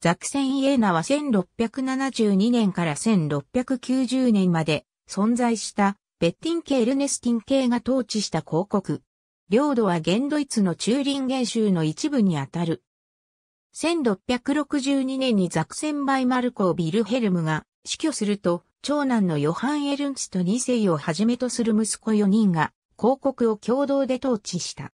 ザクセンイエーナは1672年から1690年まで存在したベッティン系エルネスティン系が統治した広告。領土は現ドイツの中林元州の一部にあたる。1662年にザクセンバイマルコビルヘルムが死去すると、長男のヨハン・エルンスと2世をはじめとする息子4人が広告を共同で統治した。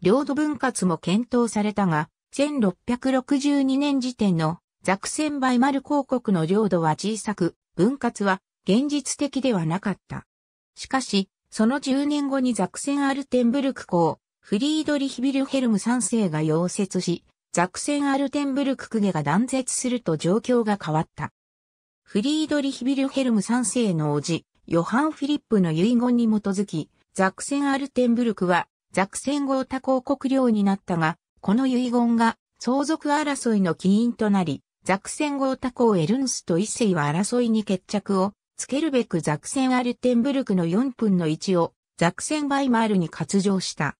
領土分割も検討されたが、1662年時点のザクセンバイマル公国の領土は小さく、分割は現実的ではなかった。しかし、その10年後にザクセン・アルテンブルク公、フリードリヒ・ビルヘルム3世が溶接し、ザクセン・アルテンブルク公家が断絶すると状況が変わった。フリードリヒ・ビルヘルム3世の叔父、ヨハン・フィリップの遺言に基づき、ザクセン・アルテンブルクはザクセン・ゴ多公国領になったが、この遺言が相続争いの起因となり、ザクセンゴータ公エルンスと一世は争いに決着をつけるべくザクセンアルテンブルクの4分の1をザクセンバイマールに割譲した。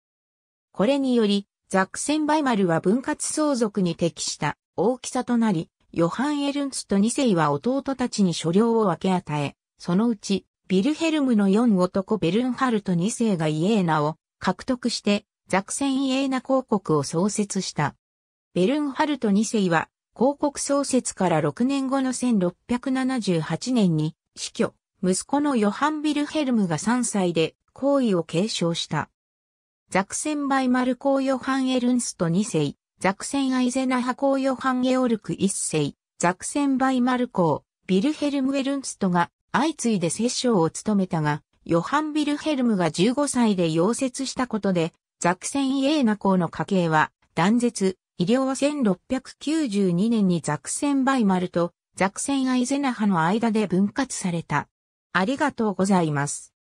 これにより、ザクセンバイマルは分割相続に適した大きさとなり、ヨハン・エルンスと2世は弟たちに所領を分け与え、そのうち、ビルヘルムの4男ベルンハルト2世がイエーナを獲得して、ザクセン・イエーナ広告を創設した。ベルンハルト2世は、広告創設から6年後の1678年に死去、息子のヨハン・ビルヘルムが3歳で行為を継承した。ザクセン・バイマル公ヨハン・エルンスト2世、ザクセン・アイゼナコ公ヨハン・ゲオルク1世、ザクセン・バイマル公、ビルヘルム・エルンストが相次いで摂政を務めたが、ヨハン・ビルヘルムが15歳で溶接したことで、ザクセン・イエーナ公の家系は断絶、医療は1692年にザクセン・バイマルとザクセン・アイゼナハの間で分割された。ありがとうございます。